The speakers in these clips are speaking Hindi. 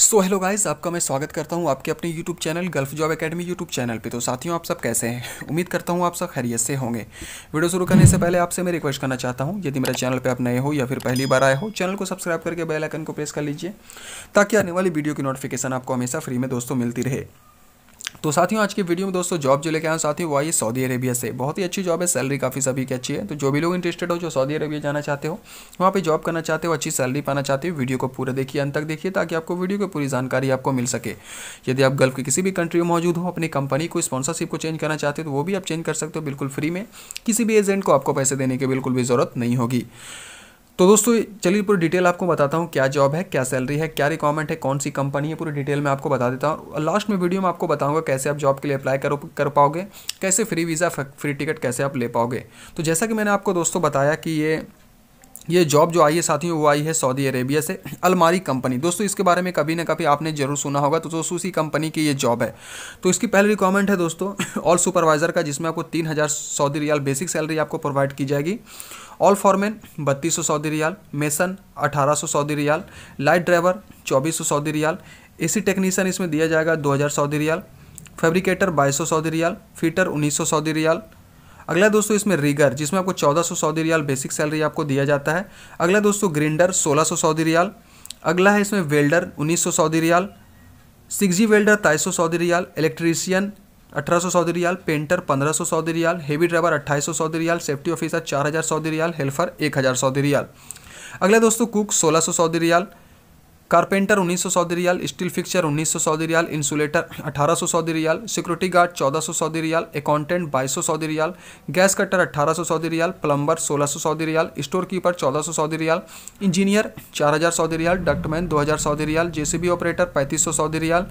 सो हेलो गाइस आपका मैं स्वागत करता हूं आपके अपने YouTube channel gulf job academy YouTube channel पे तो साथियों आप सब कैसे हैं उम्मीद करता हूं आप सब खैरियत से होंगे वीडियो शुरू करने से पहले आपसे मैं रिक्वेस्ट करना चाहता हूं यदि मेरे चैनल पे आप नए हो या फिर पहली बार आए हो चैनल को सब्सक्राइब करके बेल आइकन को प्रेस कर लीजिए ताकि आने वाली वीडियो की नोटिफिकेशन आपको हमेशा फ्री में दोस्तों मिलती रहे तो साथियों आज के वीडियो में दोस्तों जॉब जो लेके आया साथियों वो आई सऊदी अरेबिया से बहुत ही अच्छी जॉब है सैलरी काफ़ी सभी की अच्छी है तो जो भी लोग इंटरेस्टेड हो जो सऊदी अरेबिया जाना चाहते हो वहाँ पे जॉब करना चाहते हो अच्छी सैलरी पाना चाहते हो वीडियो को पूरा देखिए अंत तक देखिए ताकि आपको वीडियो की पूरी जानकारी आपको मिल सके यदि आप गल्फ की किसी भी कंट्री में मौजूद हो अपनी कंपनी को स्पॉन्सरशिप को चेंज करना चाहते हो तो वो भी आप चेंज कर सकते हो बिल्कुल फ्री में किसी भी एजेंट को आपको पैसे देने की बिल्कुल भी ज़रूरत नहीं होगी तो दोस्तों चलिए पूरी डिटेल आपको बताता हूँ क्या जॉब है क्या सैलरी है क्या रिक्वायरमेंट है कौन सी कंपनी है पूरी डिटेल में आपको बता देता हूँ लास्ट में वीडियो में आपको बताऊँगा कैसे आप जॉब के लिए अप्लाई कर कर पाओगे कैसे फ्री वीज़ा फ्री टिकट कैसे आप ले पाओगे तो जैसा कि मैंने आपको दोस्तों बताया कि ये ये जॉब जो आई है साथियों वो आई है सऊदी अरेबिया से अलमारी कंपनी दोस्तों इसके बारे में कभी ना कभी आपने जरूर सुना होगा तो दोस्तों उसी कंपनी की ये जॉब है तो इसकी पहली रिक्वायरमेंट है दोस्तों ऑल सुपरवाइज़र का जिसमें आपको तीन हज़ार सऊदी रियाल बेसिक सैलरी आपको प्रोवाइड की जाएगी ऑल फॉरमैन बत्तीस सौ सऊदी रियाल मेसन अठारह सौ सऊदी रियाल लाइट ड्राइवर चौबीस सौ सऊदी रियाल सी टेक्नीशियन इसमें दिया जाएगा दो हज़ार सऊदी रियाल फेब्रिकेटर बाईस सौ सऊदी रियाल फीटर उन्नीस सौ सऊदी रियाल अगला दोस्तों इसमें रिगर जिसमें आपको चौदह सौ सऊदी रियाल बेसिक सैलरी आपको दिया जाता है अगला दोस्तों ग्रिंडर सोलह सौ सऊदी रियाल अगला है इसमें वेल्डर उन्नीस सौ Saudi riyal six G welder ताईस सौ सऊदी रियाल इलेक्ट्रीशियन अठारह सौ सऊदी रियाल पेंटर पंद्रह सौ सऊदी रियाल हेवी ड्राइवर अट्ठाईस सौ सऊदी रियाल सेफ्टी ऑफिसर चार हज़ार सऊदी रियाल हेल्फर एक हज़ार सऊदी रियाल अगला दोस्तों कुक सोलह सौ सऊदी रियाल कारपेंटर उन्नीस सौ सऊदी रियाल स्टील फिक्सर उन्नीस सौ सऊदी रियाल इंसुलेटर अठारह सौ सऊदी रियाल सिक्योरिटी गार्ड चौदह सौ सऊदी रियाल अकाउंटेंट बाईस सौ सऊदी रियाल गैस कटर अठारह सौ सऊदी रियाल प्लम्बर सोलह सौ सऊदी रियाल स्टोर कीपर चौदह सौ सऊदी रियाल इंजीनियर चार हज़ार सऊदी रियाल डक्टमैन दो हज़ार सऊदी रियाल जेसीबी ऑपरेटर पैंतीस सौ सऊदी रियाल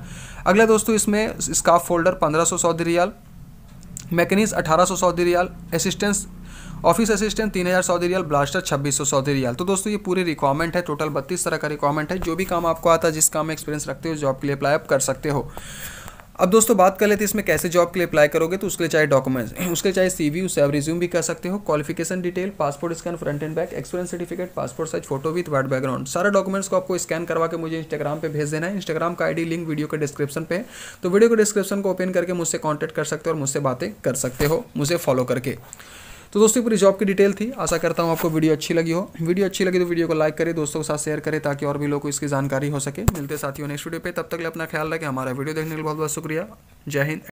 अगला दोस्तों इसमें स्काफ फोल्डर पंद्रह सौ सऊदी रियाल मैकेनिस अठारह सौ सऊदी रियाल असिस्टेंस ऑफिस असिस्टेंट तीन हज़ार सऊदी रियाल ब्लास्टर छब्बीस सौ सऊदी रियाल तो दोस्तों ये पूरी रिक्वायरमेंट है टोटल बत्तीस तरह का रिक्वायरमेंट है जो भी काम आपको आता है जिस काम में एक्सपीरियंस रखते हो जॉब के लिए अप्लाई आप कर सकते हो अब दोस्तों बात कर लेते हैं इसमें कैसे जॉब के लिए अप्लाई करोगे तो उसके लिए चाहे डॉक्यूमेंट्स उसके चाहे सी वी उसे रिज्यूम भी कर सकते हो qualification detail passport scan front and back experience certificate passport size photo with white background सारा डॉक्यूमेंट्स को आपको स्कैन करवा के मुझे इंस्टाग्राम पर भेज देना है इंस्टाग्राम का आई लिंक वीडियो के डिस्क्रिप्शन पे तो वीडियो के डिस्क्रिप्शन को ओपन करके मुझसे कॉन्टैक्ट कर सकते हो और मुझसे बातें कर सकते हो मुझे फॉलो करके तो दोस्तों पूरी जॉब की डिटेल थी आशा करता हूँ आपको वीडियो अच्छी लगी हो वीडियो अच्छी लगी तो वीडियो को लाइक करें दोस्तों के साथ शेयर करें ताकि और भी लोग को इसकी जानकारी हो सके मिलते साथियों नेक्स्ट वीडियो पर तब तक अपना ख्याल रखें हमारा वीडियो देखने के लिए बहुत बहुत शुक्रिया जय हिंद